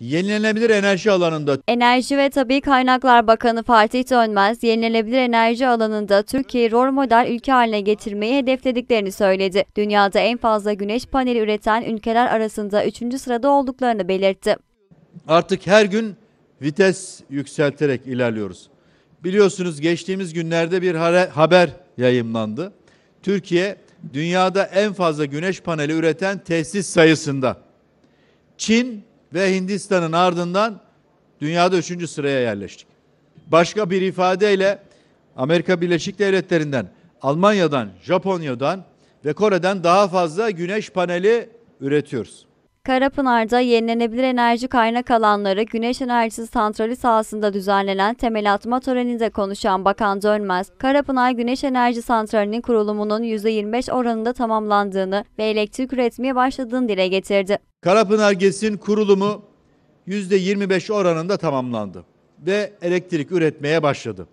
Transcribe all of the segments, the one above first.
Yenilenebilir enerji alanında Enerji ve Tabi Kaynaklar Bakanı Fatih Dönmez, yenilenebilir enerji alanında Türkiye'yi rol model ülke haline getirmeyi hedeflediklerini söyledi. Dünyada en fazla güneş paneli üreten ülkeler arasında 3. sırada olduklarını belirtti. Artık her gün vites yükselterek ilerliyoruz. Biliyorsunuz geçtiğimiz günlerde bir haber yayımlandı. Türkiye dünyada en fazla güneş paneli üreten tesis sayısında. Çin ve Hindistan'ın ardından dünyada üçüncü sıraya yerleştik. Başka bir ifadeyle Amerika Birleşik Devletleri'nden, Almanya'dan, Japonya'dan ve Kore'den daha fazla güneş paneli üretiyoruz. Karapınar'da yenilenebilir enerji kaynak alanları Güneş Enerjisi Santrali sahasında düzenlenen temel atma töreninde konuşan Bakan Dönmez, Karapınar Güneş Enerji Santrali'nin kurulumunun %25 oranında tamamlandığını ve elektrik üretmeye başladığını dile getirdi. Karapınar GES'in kurulumu yüzde 25 oranında tamamlandı ve elektrik üretmeye başladı.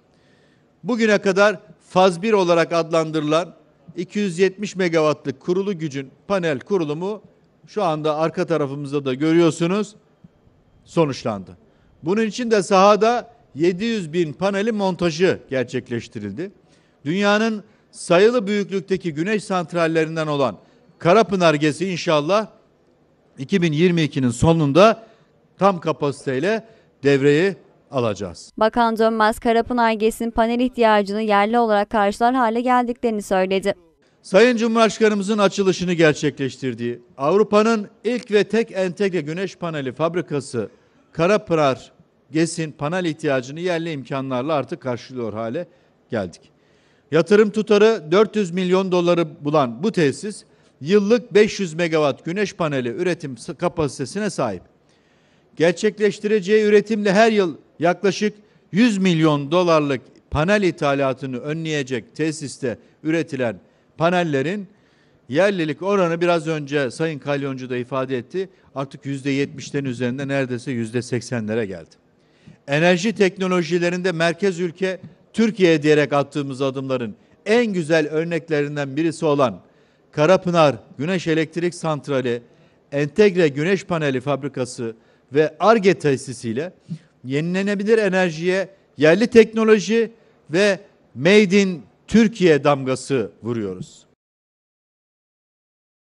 Bugüne kadar faz 1 olarak adlandırılan 270 megawattlık kurulu gücün panel kurulumu şu anda arka tarafımızda da görüyorsunuz sonuçlandı. Bunun için de sahada 700 bin paneli montajı gerçekleştirildi. Dünyanın sayılı büyüklükteki güneş santrallerinden olan Karapınar GES'i inşallah 2022'nin sonunda tam kapasiteyle devreyi alacağız. Bakan Dönmez Karapınar GES'in panel ihtiyacını yerli olarak karşılar hale geldiklerini söyledi. Sayın Cumhurbaşkanımızın açılışını gerçekleştirdiği Avrupa'nın ilk ve tek entegre güneş paneli fabrikası Karapınar GES'in panel ihtiyacını yerli imkanlarla artık karşılıyor hale geldik. Yatırım tutarı 400 milyon doları bulan bu tesis yıllık 500 megawatt güneş paneli üretim kapasitesine sahip. Gerçekleştireceği üretimle her yıl yaklaşık 100 milyon dolarlık panel ithalatını önleyecek tesiste üretilen panellerin yerlilik oranı biraz önce Sayın Kalyoncu da ifade etti. Artık yüzde yetmişten üzerinde neredeyse yüzde seksenlere geldi. Enerji teknolojilerinde merkez ülke Türkiye diyerek attığımız adımların en güzel örneklerinden birisi olan Karapınar Güneş Elektrik Santrali, Entegre Güneş Paneli Fabrikası ve ARGE tesisiyle yenilenebilir enerjiye yerli teknoloji ve Made in Türkiye damgası vuruyoruz.